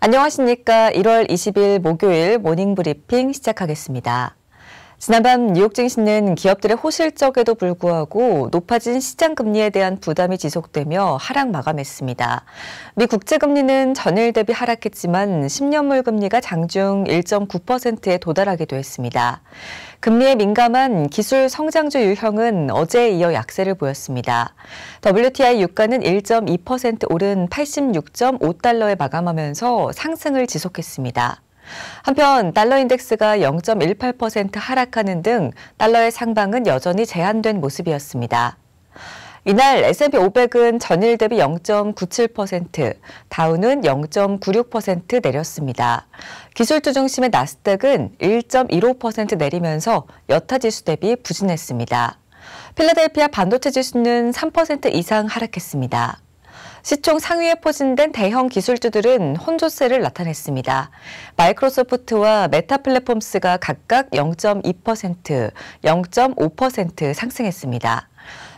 안녕하십니까. 1월 20일 목요일 모닝 브리핑 시작하겠습니다. 지난밤 뉴욕증시는 기업들의 호실적에도 불구하고 높아진 시장 금리에 대한 부담이 지속되며 하락 마감했습니다. 미 국제금리는 전일 대비 하락했지만 10년물 금리가 장중 1.9%에 도달하기도 했습니다. 금리에 민감한 기술 성장주 유형은 어제에 이어 약세를 보였습니다. WTI 유가는 1.2% 오른 86.5달러에 마감하면서 상승을 지속했습니다. 한편 달러 인덱스가 0.18% 하락하는 등 달러의 상방은 여전히 제한된 모습이었습니다. 이날 S&P 500은 전일 대비 0.97%, 다운은0.96% 내렸습니다. 기술주 중심의 나스닥은 1.15% 내리면서 여타 지수 대비 부진했습니다. 필라델피아 반도체 지수는 3% 이상 하락했습니다. 시총 상위에 포진된 대형 기술주들은 혼조세를 나타냈습니다. 마이크로소프트와 메타 플랫폼스가 각각 0.2%, 0.5% 상승했습니다.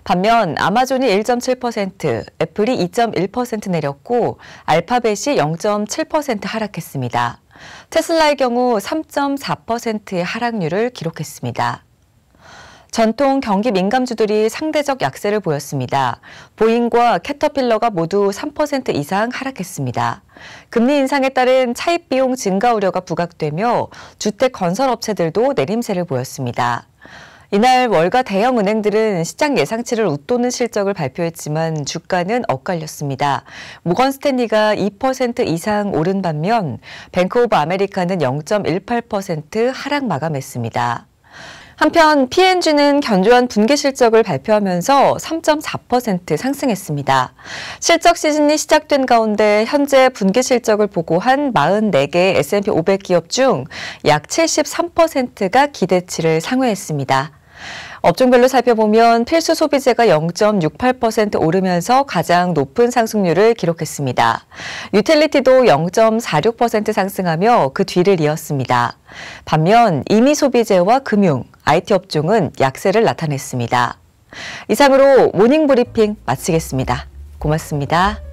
반면 아마존이 1.7%, 애플이 2.1% 내렸고 알파벳이 0.7% 하락했습니다. 테슬라의 경우 3.4%의 하락률을 기록했습니다. 전통 경기 민감주들이 상대적 약세를 보였습니다. 보잉과 캐터필러가 모두 3% 이상 하락했습니다. 금리 인상에 따른 차입 비용 증가 우려가 부각되며 주택 건설 업체들도 내림세를 보였습니다. 이날 월가 대형 은행들은 시장 예상치를 웃도는 실적을 발표했지만 주가는 엇갈렸습니다. 모건 스탠리가 2% 이상 오른 반면 뱅크 오브 아메리카는 0.18% 하락 마감했습니다. 한편 P&G는 n 견조한 분기 실적을 발표하면서 3.4% 상승했습니다. 실적 시즌이 시작된 가운데 현재 분기 실적을 보고한 4 4개 S&P 500 기업 중 약 73%가 기대치를 상회했습니다. 업종별로 살펴보면 필수 소비재가 0.68% 오르면서 가장 높은 상승률을 기록했습니다. 유틸리티도 0.46% 상승하며 그 뒤를 이었습니다. 반면 이미 소비재와 금융, IT 업종은 약세를 나타냈습니다. 이상으로 모닝브리핑 마치겠습니다. 고맙습니다.